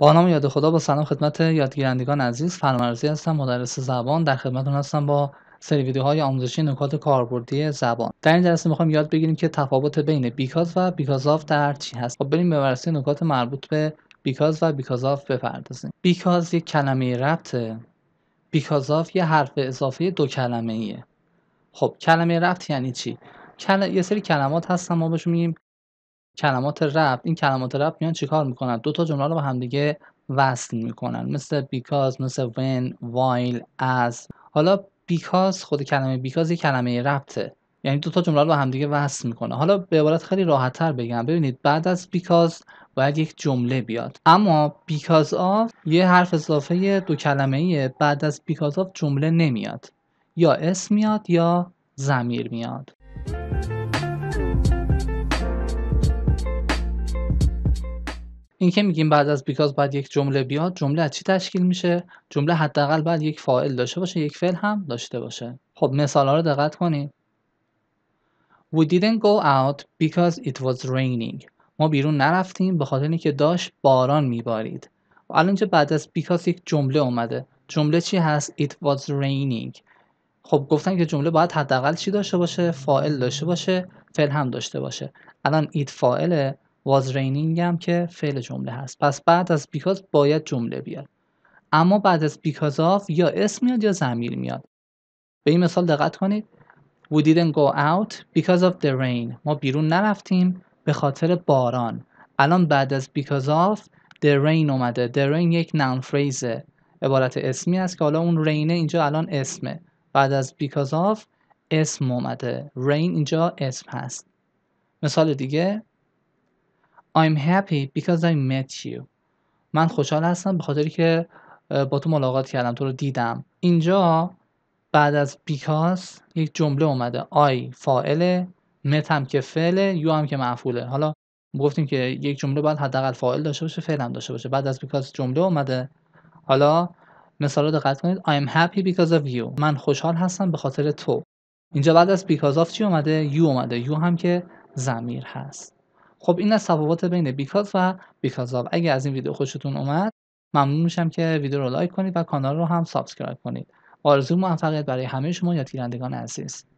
با نام یاد خدا با سلام خدمت یادگیرندگان عزیز فرامرزی هستم مدرس زبان در خدمتتون هستم با سری ویدیوهای آموزشی نکات کاربردی زبان در این جلسه میخوام یاد بگیریم که تفاوت بین بیکاز و بیکاز در چی هست خب بریم به بررسی نکات مربوط به بیکاز و بیکاز آف بپردازیم بیکاز یک کلمه ربطه بیکاز آف یه حرف اضافه دو کلمه ایه خب کلمه ربط یعنی چی یه سری کلمات هستن ما بهشون کلمات ربط این کلمات ربط میان چیکار میکنن دو تا جمله رو با همدیگه وصل میکنن مثل because مثل when while as حالا because خود کلمه because یه کلمه ربطه یعنی دو تا جمله رو با دیگه وصل میکنه حالا به عبارت خیلی راحت تر بگم ببینید بعد از because باید یک جمله بیاد اما because of یه حرف اضافه دو کلمه بعد از because of جمله نمیاد یا اسم میاد یا زمیر میاد که میگیم بعد از بیکاز باید یک جمله بیاد جمله از چی تشکیل میشه جمله حداقل باید یک فاعل داشته باشه یک فعل هم داشته باشه خب مثال ها رو دقت کنید We didn't go out because it was raining ما بیرون نرفتیم به خاطر اینکه داشت باران میبارید و الان اینجا بعد از بیکاز یک جمله اومده جمله چی هست it was raining خب گفتن که جمله باید حداقل چی داشته باشه فاعل داشته باشه فعل هم داشته باشه الان it فاعله was raining هم که فعل جمله هست پس بعد از because باید جمله بیاد اما بعد از because of یا اسم میاد یا زمیر میاد به این مثال دقت کنید We didn't go out because of the rain ما بیرون نرفتیم به خاطر باران الان بعد از because of the rain اومده the rain یک noun phrase عبارت اسمی است که حالا اون رینه اینجا الان اسمه بعد از because of اسم اومده rain اینجا اسم هست مثال دیگه I'm happy because I met you من خوشحال هستم به خاطر که با تو ملاقات کردم تو رو دیدم اینجا بعد از because یک جمله اومده I فاعله met هم که فعله you هم که مفعوله حالا گفتیم که یک جمله باید حداقل فاعل داشته باشه فعل هم داشته باشه بعد از because جمله اومده حالا مثال رو دقت کنید I'm happy because of you من خوشحال هستم به خاطر تو اینجا بعد از because of چی اومده you اومده you هم که زمیر هست خب این از تفاوت بین بیکاز و بیکاز آف اگه از این ویدیو خوشتون اومد ممنون میشم که ویدیو رو لایک کنید و کانال رو هم سابسکرایب کنید آرزو موفقیت برای همه شما یادگیرندگان عزیز